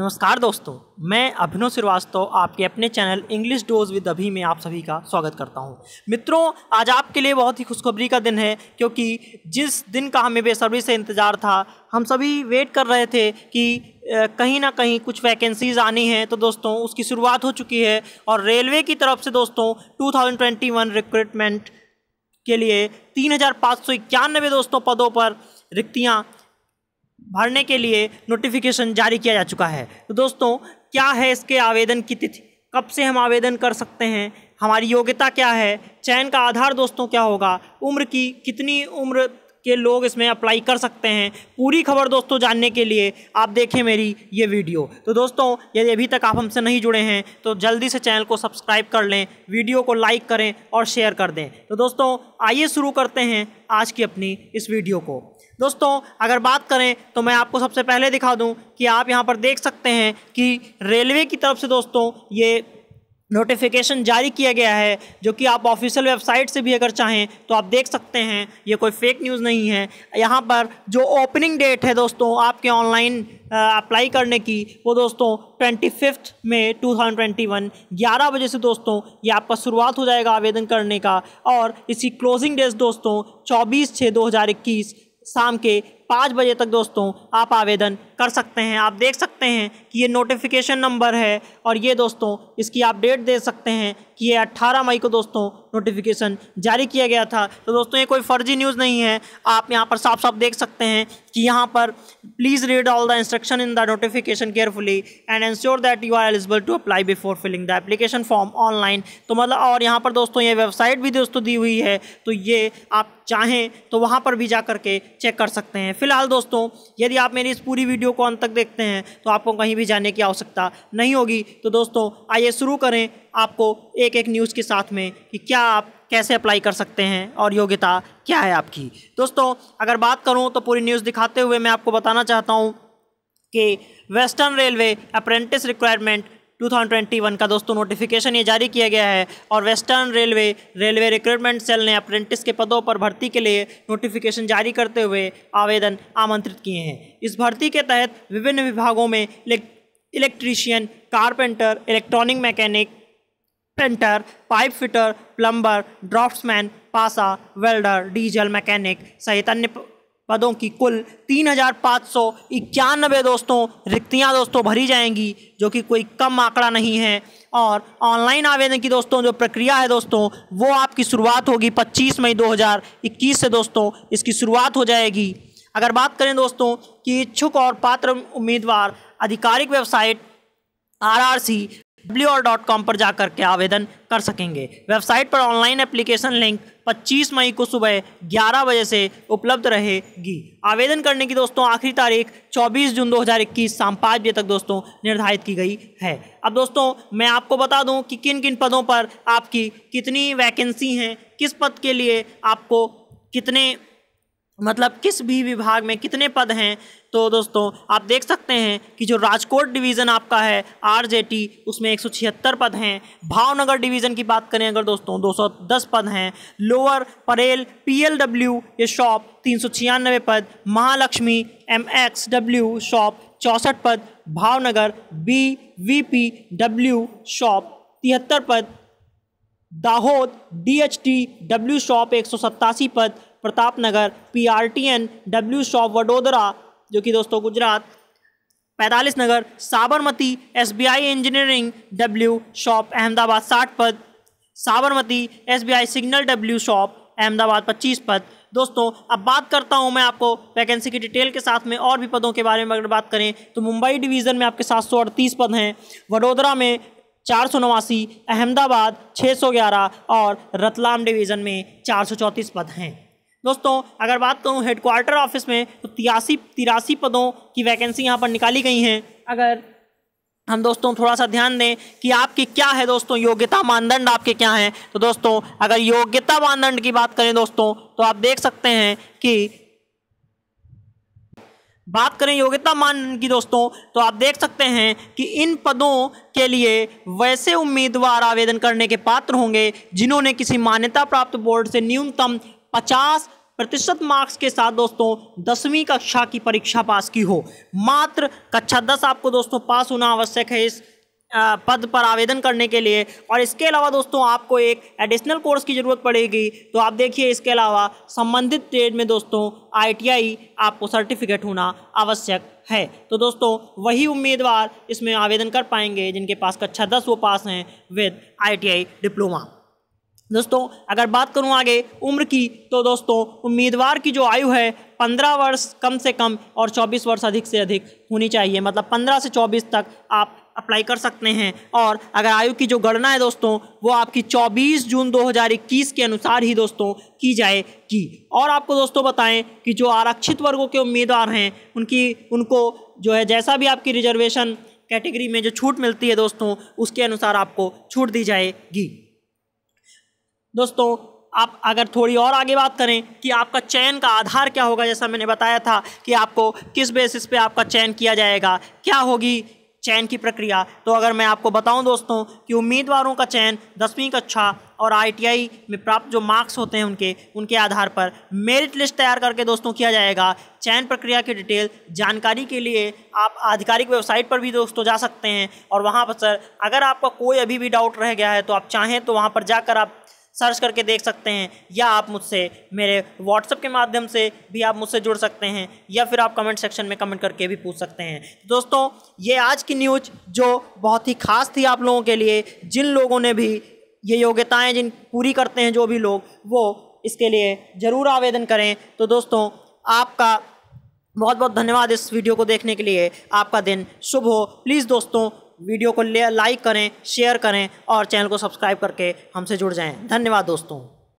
नमस्कार दोस्तों मैं अभिनव श्रीवास्तव आपके अपने चैनल इंग्लिश डोज विद अभी में आप सभी का स्वागत करता हूं मित्रों आज आपके लिए बहुत ही खुशखबरी का दिन है क्योंकि जिस दिन का हमें बेसब्री से इंतज़ार था हम सभी वेट कर रहे थे कि कहीं ना कहीं कुछ वैकेंसीज़ आनी हैं तो दोस्तों उसकी शुरुआत हो चुकी है और रेलवे की तरफ से दोस्तों टू रिक्रूटमेंट के लिए तीन दोस्तों पदों पर रिक्तियाँ भरने के लिए नोटिफिकेशन जारी किया जा चुका है तो दोस्तों क्या है इसके आवेदन की तिथि कब से हम आवेदन कर सकते हैं हमारी योग्यता क्या है चयन का आधार दोस्तों क्या होगा उम्र की कितनी उम्र के लोग इसमें अप्लाई कर सकते हैं पूरी खबर दोस्तों जानने के लिए आप देखें मेरी ये वीडियो तो दोस्तों यदि अभी तक आप हमसे नहीं जुड़े हैं तो जल्दी से चैनल को सब्सक्राइब कर लें वीडियो को लाइक करें और शेयर कर दें तो दोस्तों आइए शुरू करते हैं आज की अपनी इस वीडियो को दोस्तों अगर बात करें तो मैं आपको सबसे पहले दिखा दूं कि आप यहाँ पर देख सकते हैं कि रेलवे की तरफ से दोस्तों ये नोटिफिकेशन जारी किया गया है जो कि आप ऑफिशियल वेबसाइट से भी अगर चाहें तो आप देख सकते हैं ये कोई फेक न्यूज़ नहीं है यहाँ पर जो ओपनिंग डेट है दोस्तों आपके ऑनलाइन अप्लाई करने की वो दोस्तों ट्वेंटी फिफ्थ में टू थाउजेंड ट्वेंटी वन ग्यारह बजे से दोस्तों ये आपका शुरुआत हो जाएगा आवेदन करने का और इसकी क्लोजिंग डेट दोस्तों चौबीस छः दो हज़ार इक्कीस शाम के पाँच बजे तक दोस्तों आप आवेदन कर सकते हैं आप देख सकते हैं कि ये नोटिफिकेशन नंबर है और ये दोस्तों इसकी आप डेट दे सकते हैं कि ये 18 मई को दोस्तों नोटिफिकेशन जारी किया गया था तो दोस्तों ये कोई फर्जी न्यूज़ नहीं है आप यहाँ पर साफ साफ देख सकते हैं कि यहाँ पर please read all the instruction in the notification carefully and ensure that you are eligible to apply before filling the application form online तो मतलब और यहाँ पर दोस्तों ये वेबसाइट भी दोस्तों दी हुई है तो ये आप चाहें तो वहाँ पर भी जा करके चेक कर सकते हैं फिलहाल दोस्तों यदि आप मेरी इस पूरी वीडियो को अंत तक देखते हैं तो आपको कहीं भी जाने की आवश्यकता नहीं होगी तो दोस्तों आइए शुरू करें आपको एक एक न्यूज़ के साथ में कि क्या आप कैसे अप्लाई कर सकते हैं और योग्यता क्या है आपकी दोस्तों अगर बात करूँ तो पूरी न्यूज़ दिखाते हुए मैं आपको बताना चाहता हूँ कि वेस्टर्न रेलवे अप्रेंटिस रिक्वायरमेंट 2021 का दोस्तों नोटिफिकेशन ये जारी किया गया है और western railway railway recruitment cell ने अप्रेंटिस के पदों पर भर्ती के लिए नोटिफिकेशन जारी करते हुए आवेदन आमंत्रित किए हैं इस भर्ती के तहत विभिन्न विभागों में electrician carpenter electronic mechanic painter pipe fitter plumber draftsman पासा वेल्डर डीजल मैकेनिक सहित अन्य पदों की कुल तीन हज़ार पाँच सौ इक्यानबे दोस्तों रिक्तियाँ दोस्तों भरी जाएंगी जो कि कोई कम आंकड़ा नहीं है और ऑनलाइन आवेदन की दोस्तों जो प्रक्रिया है दोस्तों वो आपकी शुरुआत होगी 25 मई 2021 से दोस्तों इसकी शुरुआत हो जाएगी अगर बात करें दोस्तों कि इच्छुक और पात्र उम्मीदवार आधिकारिक वेबसाइट सी डब्ल्यू पर जा करके आवेदन कर सकेंगे वेबसाइट पर ऑनलाइन एप्लीकेशन लिंक 25 मई को सुबह 11 बजे से उपलब्ध रहेगी आवेदन करने की दोस्तों आखिरी तारीख 24 जून 2021 शाम पाँच बजे तक दोस्तों निर्धारित की गई है अब दोस्तों मैं आपको बता दूं कि किन किन पदों पर आपकी कितनी वैकेंसी हैं किस पद के लिए आपको कितने मतलब किस भी विभाग में कितने पद हैं तो दोस्तों आप देख सकते हैं कि जो राजकोट डिवीज़न आपका है आरजेटी उसमें एक पद हैं भावनगर डिवीज़न की बात करें अगर दोस्तों 210 पद हैं लोअर परेल पीएलडब्ल्यू ये शॉप तीन पद महालक्ष्मी एमएक्सडब्ल्यू शॉप चौंसठ पद Bhavnagar B V P W shop तिहत्तर पद Dahod D H T W shop एक पद Pratap Nagar P R T N W shop Vadodara जो कि दोस्तों गुजरात पैंतालीस नगर Sabarmati S B I engineering W shop Ahmedabad साठ पद Sabarmati S B I signal W shop Ahmedabad पच्चीस पद दोस्तों अब बात करता हूं मैं आपको वैकेंसी की डिटेल के साथ में और भी पदों के बारे में अगर बात करें तो मुंबई डिवीज़न में आपके सात सौ अड़तीस पद हैं वडोदरा में चार सौ नवासी अहमदाबाद छः सौ ग्यारह और रतलाम डिवीज़न में चार सौ चौंतीस पद हैं दोस्तों अगर बात करूँ हेडक्वार्टर ऑफिस में तो तिरासी तिरासी पदों की वैकेंसी यहाँ पर निकाली गई हैं अगर हम दोस्तों थोड़ा सा ध्यान दें कि आपकी क्या है दोस्तों योग्यता मानदंड आपके क्या हैं तो दोस्तों अगर योग्यता मानदंड की बात करें दोस्तों तो आप देख सकते हैं कि बात करें योग्यता मानदंड की दोस्तों तो आप देख सकते हैं कि इन पदों के लिए वैसे उम्मीदवार आवेदन करने के पात्र होंगे जिन्होंने किसी मान्यता प्राप्त बोर्ड से न्यूनतम पचास प्रतिशत मार्क्स के साथ दोस्तों दसवीं कक्षा की परीक्षा पास की हो मात्र कक्षा दस आपको दोस्तों पास होना आवश्यक है इस पद पर आवेदन करने के लिए और इसके अलावा दोस्तों आपको एक एडिशनल कोर्स की ज़रूरत पड़ेगी तो आप देखिए इसके अलावा संबंधित ट्रेड में दोस्तों आईटीआई आपको सर्टिफिकेट होना आवश्यक है तो दोस्तों वही उम्मीदवार इसमें आवेदन कर पाएंगे जिनके पास कक्षा दस वो पास हैं विद आई डिप्लोमा दोस्तों अगर बात करूं आगे उम्र की तो दोस्तों उम्मीदवार की जो आयु है 15 वर्ष कम से कम और 24 वर्ष अधिक से अधिक होनी चाहिए मतलब 15 से 24 तक आप अप्लाई कर सकते हैं और अगर आयु की जो गणना है दोस्तों वो आपकी 24 जून 2021 के अनुसार ही दोस्तों की जाए की और आपको दोस्तों बताएं कि जो आरक्षित वर्गों के उम्मीदवार हैं उनकी उनको जो है जैसा भी आपकी रिजर्वेशन कैटेगरी में जो छूट मिलती है दोस्तों उसके अनुसार आपको छूट दी जाएगी दोस्तों आप अगर थोड़ी और आगे बात करें कि आपका चयन का आधार क्या होगा जैसा मैंने बताया था कि आपको किस बेसिस पे आपका चयन किया जाएगा क्या होगी चयन की प्रक्रिया तो अगर मैं आपको बताऊं दोस्तों कि उम्मीदवारों का चयन दसवीं कक्षा और आईटीआई में प्राप्त जो मार्क्स होते हैं उनके उनके आधार पर मेरिट लिस्ट तैयार करके दोस्तों किया जाएगा चयन प्रक्रिया की डिटेल जानकारी के लिए आप आधिकारिक वेबसाइट पर भी दोस्तों जा सकते हैं और वहाँ पर सर अगर आपका कोई अभी भी डाउट रह गया है तो आप चाहें तो वहाँ पर जाकर आप सर्च करके देख सकते हैं या आप मुझसे मेरे व्हाट्सअप के माध्यम से भी आप मुझसे जुड़ सकते हैं या फिर आप कमेंट सेक्शन में कमेंट करके भी पूछ सकते हैं दोस्तों ये आज की न्यूज जो बहुत ही खास थी आप लोगों के लिए जिन लोगों ने भी ये योग्यताएँ जिन पूरी करते हैं जो भी लोग वो इसके लिए ज़रूर आवेदन करें तो दोस्तों आपका बहुत बहुत धन्यवाद इस वीडियो को देखने के लिए आपका दिन शुभ हो प्लीज़ दोस्तों वीडियो को लाइक करें शेयर करें और चैनल को सब्सक्राइब करके हमसे जुड़ जाएं धन्यवाद दोस्तों